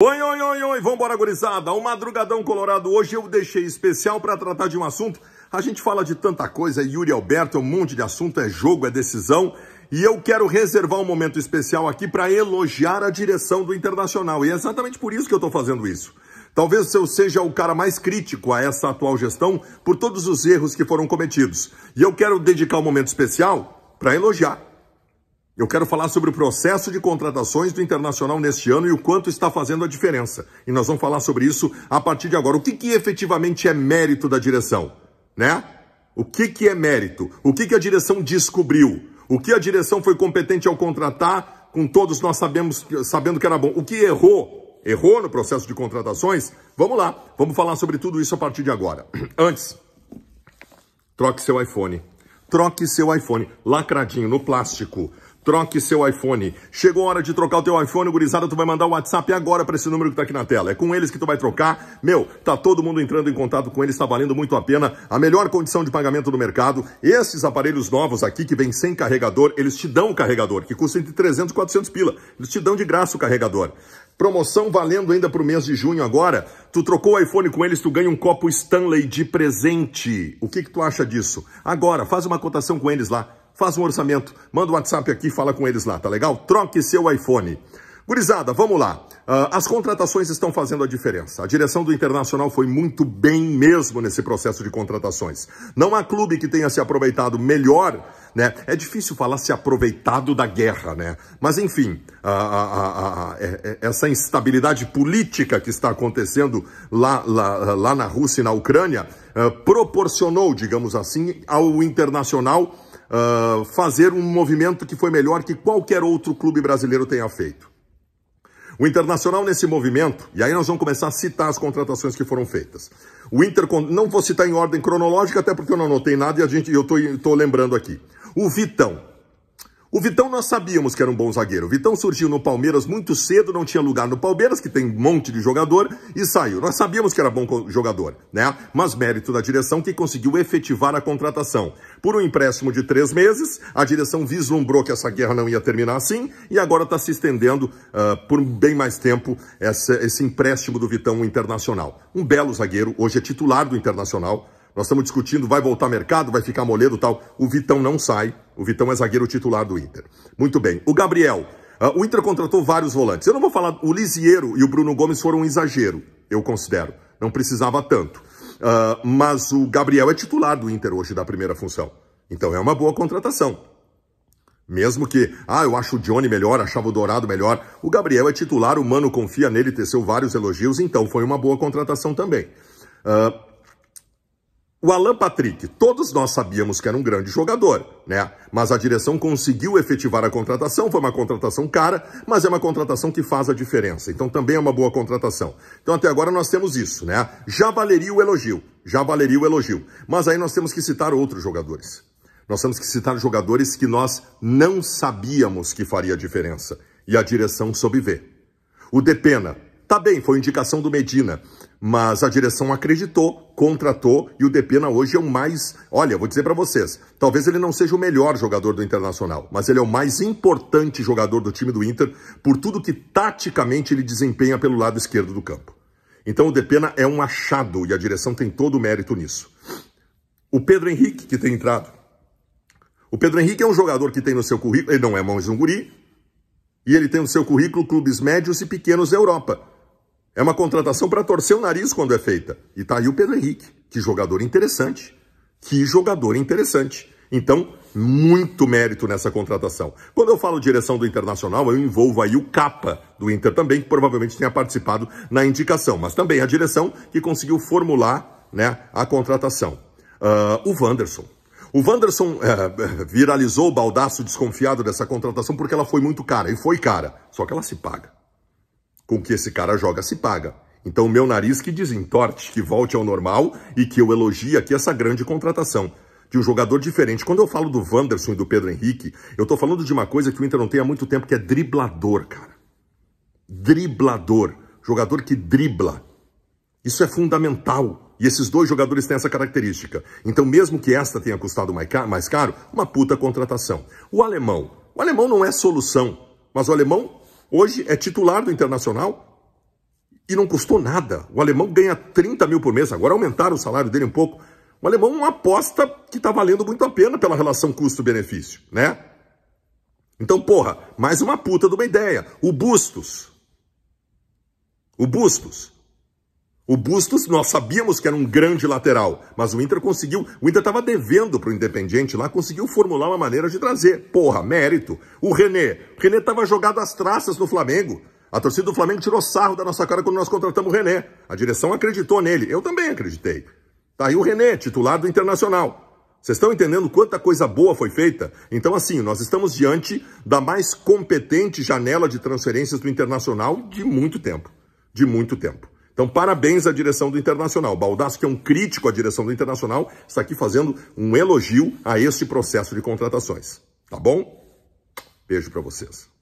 Oi, oi, oi, oi, vambora, gurizada. O Madrugadão Colorado hoje eu deixei especial para tratar de um assunto. A gente fala de tanta coisa, Yuri Alberto, é um monte de assunto, é jogo, é decisão. E eu quero reservar um momento especial aqui para elogiar a direção do Internacional. E é exatamente por isso que eu estou fazendo isso. Talvez eu seja o cara mais crítico a essa atual gestão por todos os erros que foram cometidos. E eu quero dedicar um momento especial para elogiar eu quero falar sobre o processo de contratações do Internacional neste ano e o quanto está fazendo a diferença. E nós vamos falar sobre isso a partir de agora. O que, que efetivamente é mérito da direção? Né? O que, que é mérito? O que, que a direção descobriu? O que a direção foi competente ao contratar, com todos nós sabemos, sabendo que era bom. O que errou? Errou no processo de contratações? Vamos lá, vamos falar sobre tudo isso a partir de agora. Antes, troque seu iPhone. Troque seu iPhone lacradinho no plástico Troque seu iPhone. Chegou a hora de trocar o teu iPhone, gurizada, tu vai mandar o WhatsApp agora para esse número que tá aqui na tela. É com eles que tu vai trocar. Meu, tá todo mundo entrando em contato com eles, tá valendo muito a pena. A melhor condição de pagamento do mercado. Esses aparelhos novos aqui que vêm sem carregador, eles te dão o carregador, que custa entre 300 e 400 pila. Eles te dão de graça o carregador. Promoção valendo ainda para o mês de junho agora. Tu trocou o iPhone com eles, tu ganha um copo Stanley de presente. O que, que tu acha disso? Agora, faz uma cotação com eles lá faz um orçamento, manda um WhatsApp aqui, fala com eles lá, tá legal? Troque seu iPhone. Gurizada, vamos lá. Uh, as contratações estão fazendo a diferença. A direção do Internacional foi muito bem mesmo nesse processo de contratações. Não há clube que tenha se aproveitado melhor, né? É difícil falar se aproveitado da guerra, né? Mas enfim, a, a, a, é, é, essa instabilidade política que está acontecendo lá, lá, lá na Rússia e na Ucrânia uh, proporcionou, digamos assim, ao Internacional uh, fazer um movimento que foi melhor que qualquer outro clube brasileiro tenha feito. O Internacional nesse movimento, e aí nós vamos começar a citar as contratações que foram feitas. O Inter, não vou citar em ordem cronológica, até porque eu não anotei nada e a gente, eu estou lembrando aqui. O Vitão, o Vitão nós sabíamos que era um bom zagueiro. O Vitão surgiu no Palmeiras muito cedo, não tinha lugar no Palmeiras, que tem um monte de jogador, e saiu. Nós sabíamos que era bom jogador, né? Mas mérito da direção que conseguiu efetivar a contratação. Por um empréstimo de três meses, a direção vislumbrou que essa guerra não ia terminar assim, e agora está se estendendo uh, por bem mais tempo essa, esse empréstimo do Vitão Internacional. Um belo zagueiro, hoje é titular do Internacional, nós estamos discutindo, vai voltar mercado, vai ficar moledo tal. O Vitão não sai. O Vitão é zagueiro titular do Inter. Muito bem. O Gabriel. Uh, o Inter contratou vários volantes. Eu não vou falar... O Lisieiro e o Bruno Gomes foram um exagero, eu considero. Não precisava tanto. Uh, mas o Gabriel é titular do Inter hoje da primeira função. Então é uma boa contratação. Mesmo que, ah, eu acho o Johnny melhor, achava o Dourado melhor. O Gabriel é titular, o Mano confia nele, teceu vários elogios, então foi uma boa contratação também. Uh, o Alan Patrick, todos nós sabíamos que era um grande jogador, né? Mas a direção conseguiu efetivar a contratação, foi uma contratação cara, mas é uma contratação que faz a diferença. Então também é uma boa contratação. Então até agora nós temos isso, né? Já valeria o elogio, já valeria o elogio. Mas aí nós temos que citar outros jogadores. Nós temos que citar jogadores que nós não sabíamos que faria diferença. E a direção soube ver. O Depena, Tá bem, foi indicação do Medina, mas a direção acreditou, contratou e o Depena hoje é o mais... Olha, vou dizer para vocês, talvez ele não seja o melhor jogador do Internacional, mas ele é o mais importante jogador do time do Inter por tudo que taticamente ele desempenha pelo lado esquerdo do campo. Então o Depena é um achado e a direção tem todo o mérito nisso. O Pedro Henrique, que tem entrado. O Pedro Henrique é um jogador que tem no seu currículo, ele não é mais um guri, e ele tem no seu currículo clubes médios e pequenos da Europa. É uma contratação para torcer o nariz quando é feita. E tá aí o Pedro Henrique. Que jogador interessante. Que jogador interessante. Então, muito mérito nessa contratação. Quando eu falo direção do Internacional, eu envolvo aí o capa do Inter também, que provavelmente tenha participado na indicação, mas também a direção que conseguiu formular né, a contratação. Uh, o Wanderson. O Wanderson uh, viralizou o baldaço desconfiado dessa contratação porque ela foi muito cara, e foi cara, só que ela se paga com que esse cara joga se paga. Então o meu nariz que desentorte, que volte ao normal e que eu elogie aqui essa grande contratação de um jogador diferente. Quando eu falo do Wanderson e do Pedro Henrique, eu tô falando de uma coisa que o Inter não tem há muito tempo, que é driblador, cara. Driblador. Jogador que dribla. Isso é fundamental. E esses dois jogadores têm essa característica. Então, mesmo que esta tenha custado mais caro, uma puta contratação. O alemão. O alemão não é solução, mas o alemão Hoje é titular do Internacional e não custou nada. O alemão ganha 30 mil por mês, agora aumentaram o salário dele um pouco. O alemão é uma aposta que está valendo muito a pena pela relação custo-benefício, né? Então, porra, mais uma puta de uma ideia. O Bustos. O Bustos o Bustos, nós sabíamos que era um grande lateral, mas o Inter conseguiu, o Inter estava devendo para o Independiente lá, conseguiu formular uma maneira de trazer. Porra, mérito. O René, o René estava jogado às traças no Flamengo. A torcida do Flamengo tirou sarro da nossa cara quando nós contratamos o René. A direção acreditou nele, eu também acreditei. Tá aí o René, titular do Internacional. Vocês estão entendendo quanta coisa boa foi feita? Então, assim, nós estamos diante da mais competente janela de transferências do Internacional de muito tempo. De muito tempo. Então, parabéns à direção do Internacional. Baldassi, que é um crítico à direção do Internacional, está aqui fazendo um elogio a este processo de contratações. Tá bom? Beijo para vocês.